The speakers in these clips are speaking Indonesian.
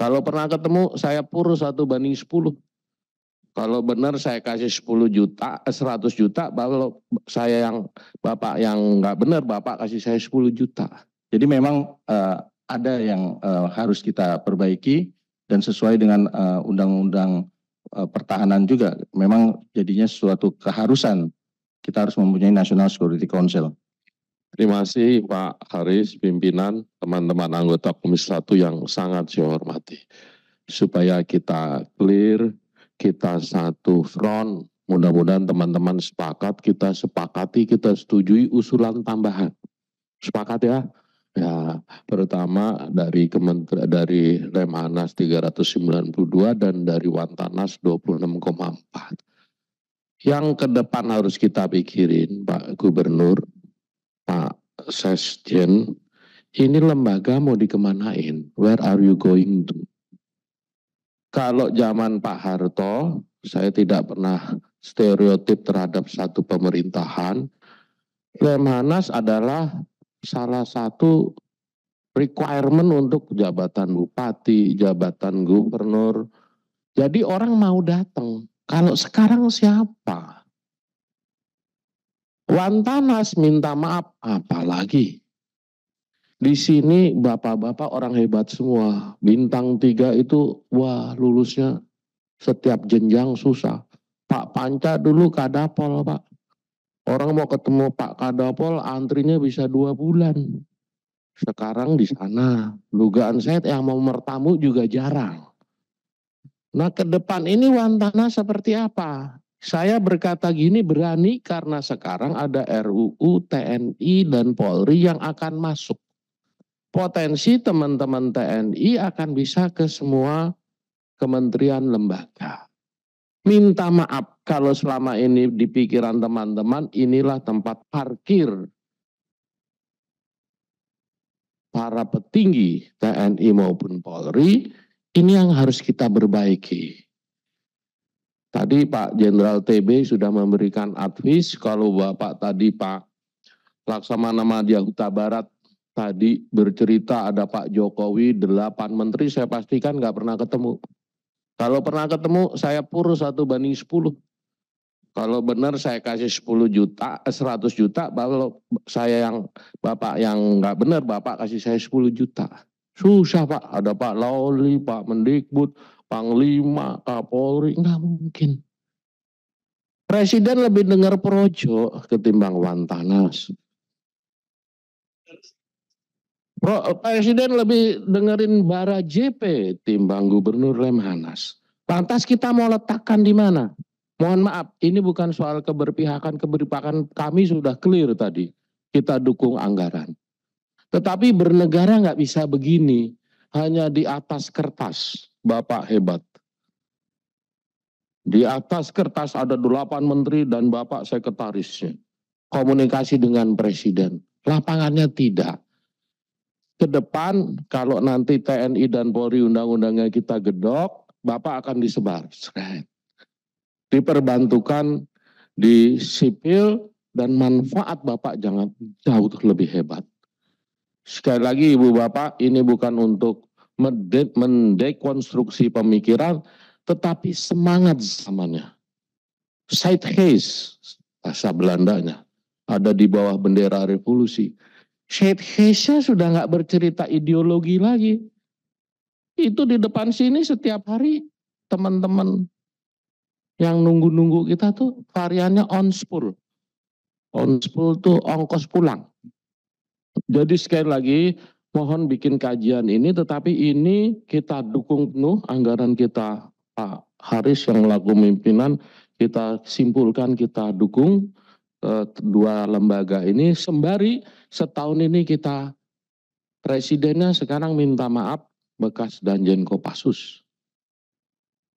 Kalau pernah ketemu, saya pur satu banding 10. Kalau benar saya kasih 10 juta, 100 eh, juta, kalau saya yang Bapak yang nggak benar, Bapak kasih saya 10 juta. Jadi memang uh, ada yang uh, harus kita perbaiki dan sesuai dengan undang-undang uh, uh, pertahanan juga. Memang jadinya suatu keharusan kita harus mempunyai National Security Council. Terima kasih Pak Haris, pimpinan, teman-teman anggota Komisi 1 yang sangat saya hormati. Supaya kita clear, kita satu front, mudah-mudahan teman-teman sepakat, kita sepakati, kita setujui usulan tambahan. Sepakat ya? Ya, pertama dari Kementerian dari Lemhanas 392 dan dari Wantanas 26,4. Yang ke depan harus kita pikirin Pak Gubernur, Pak Sesjen, ini lembaga mau dikemanain? Where are you going to? Kalau zaman Pak Harto, saya tidak pernah stereotip terhadap satu pemerintahan. Lemhanas adalah salah satu requirement untuk jabatan bupati, jabatan gubernur. Jadi orang mau datang. Kalau sekarang siapa? Wantanas minta maaf, apalagi. Di sini bapak-bapak orang hebat semua. Bintang tiga itu, wah lulusnya setiap jenjang susah. Pak Panca dulu kadapol, Pak. Orang mau ketemu Pak Kadapol, antrinya bisa dua bulan. Sekarang di sana, dugaan saya yang mau mertamu juga jarang. Nah ke depan ini Wantana seperti apa? Saya berkata gini berani karena sekarang ada RUU TNI dan Polri yang akan masuk. Potensi teman-teman TNI akan bisa ke semua kementerian lembaga. Minta maaf kalau selama ini di pikiran teman-teman inilah tempat parkir para petinggi TNI maupun Polri. Ini yang harus kita perbaiki Tadi Pak Jenderal TB sudah memberikan advis kalau Bapak tadi Pak Laksamana Madya Huta Barat tadi bercerita ada Pak Jokowi, delapan menteri saya pastikan nggak pernah ketemu. Kalau pernah ketemu saya pur satu banding sepuluh. Kalau benar saya kasih sepuluh juta, eh, seratus juta, kalau saya yang Bapak yang nggak benar, Bapak kasih saya sepuluh juta. Susah Pak, ada Pak Lawli, Pak Mendikbud, Panglima, Kapolri, nggak mungkin. Presiden lebih dengar projo ketimbang Wantanas. Pro, Presiden lebih dengerin bara JP timbang Gubernur Lemhanas. Lantas kita mau letakkan di mana? Mohon maaf, ini bukan soal keberpihakan, keberpihakan kami sudah clear tadi. Kita dukung anggaran. Tetapi bernegara nggak bisa begini, hanya di atas kertas. Bapak hebat. Di atas kertas ada delapan menteri dan Bapak sekretarisnya. Komunikasi dengan Presiden. Lapangannya tidak. Ke depan kalau nanti TNI dan Polri undang-undangnya kita gedok, Bapak akan disebar. Diperbantukan di sipil dan manfaat Bapak jangan jauh lebih hebat. Sekali lagi Ibu Bapak, ini bukan untuk mendekonstruksi pemikiran, tetapi semangat zamannya. side haze, bahasa Belandanya, ada di bawah bendera revolusi. Side case-nya sudah nggak bercerita ideologi lagi. Itu di depan sini setiap hari teman-teman yang nunggu-nunggu kita tuh variannya onspul. Onspul tuh ongkos pulang. Jadi sekali lagi mohon bikin kajian ini, tetapi ini kita dukung penuh anggaran kita Pak Haris yang melakukan pimpinan, kita simpulkan kita dukung eh, dua lembaga ini sembari setahun ini kita presidennya sekarang minta maaf bekas Danjen Kopassus.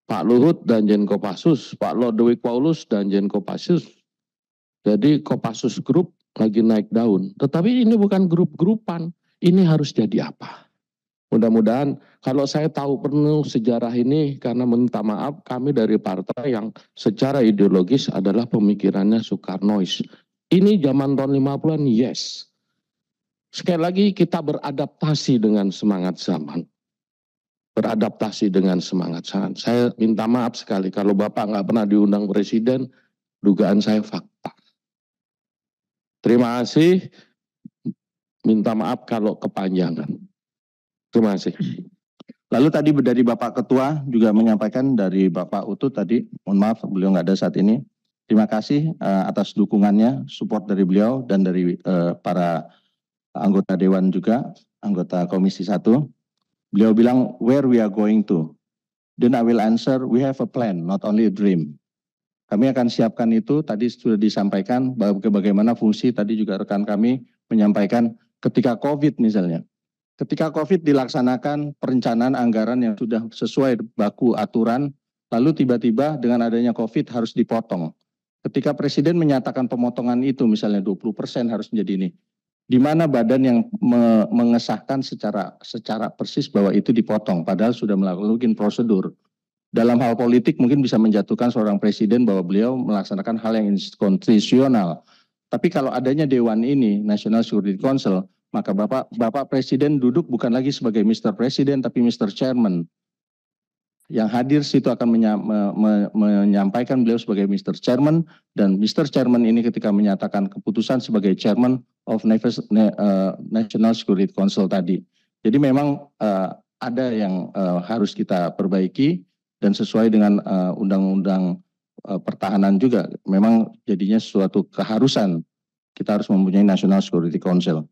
Pak Luhut Danjen Kopassus, Pak Lodewik Paulus Danjen Kopassus. Jadi Kopassus Group lagi naik daun. Tetapi ini bukan grup-grupan ini harus jadi apa? Mudah-mudahan kalau saya tahu penuh sejarah ini karena minta maaf kami dari partai yang secara ideologis adalah pemikirannya Soekarnois. Ini zaman tahun 50-an, yes. Sekali lagi kita beradaptasi dengan semangat zaman. Beradaptasi dengan semangat zaman. Saya minta maaf sekali kalau Bapak nggak pernah diundang Presiden, dugaan saya fakta. Terima kasih. Minta maaf kalau kepanjangan. Terima kasih. Lalu tadi dari Bapak Ketua juga menyampaikan dari Bapak Utu tadi, mohon maaf beliau nggak ada saat ini. Terima kasih uh, atas dukungannya, support dari beliau dan dari uh, para anggota Dewan juga, anggota Komisi 1. Beliau bilang, where we are going to? Then I will answer, we have a plan, not only a dream. Kami akan siapkan itu, tadi sudah disampaikan bagaimana fungsi, tadi juga rekan kami menyampaikan ketika COVID misalnya. Ketika COVID dilaksanakan perencanaan anggaran yang sudah sesuai baku aturan, lalu tiba-tiba dengan adanya COVID harus dipotong. Ketika Presiden menyatakan pemotongan itu misalnya 20 persen harus menjadi ini, di mana badan yang me mengesahkan secara secara persis bahwa itu dipotong, padahal sudah melakukan prosedur. Dalam hal politik mungkin bisa menjatuhkan seorang presiden bahwa beliau melaksanakan hal yang konstitusional tapi kalau adanya dewan ini, National Security Council, maka Bapak Bapak Presiden duduk bukan lagi sebagai Mr. Presiden tapi Mr. Chairman. Yang hadir situ akan menya, me, me, menyampaikan beliau sebagai Mr. Chairman dan Mr. Chairman ini ketika menyatakan keputusan sebagai Chairman of eh, National Security Council tadi. Jadi memang uh, ada yang uh, harus kita perbaiki dan sesuai dengan undang-undang uh, Eh, pertahanan juga memang jadinya suatu keharusan kita harus mempunyai National Security Council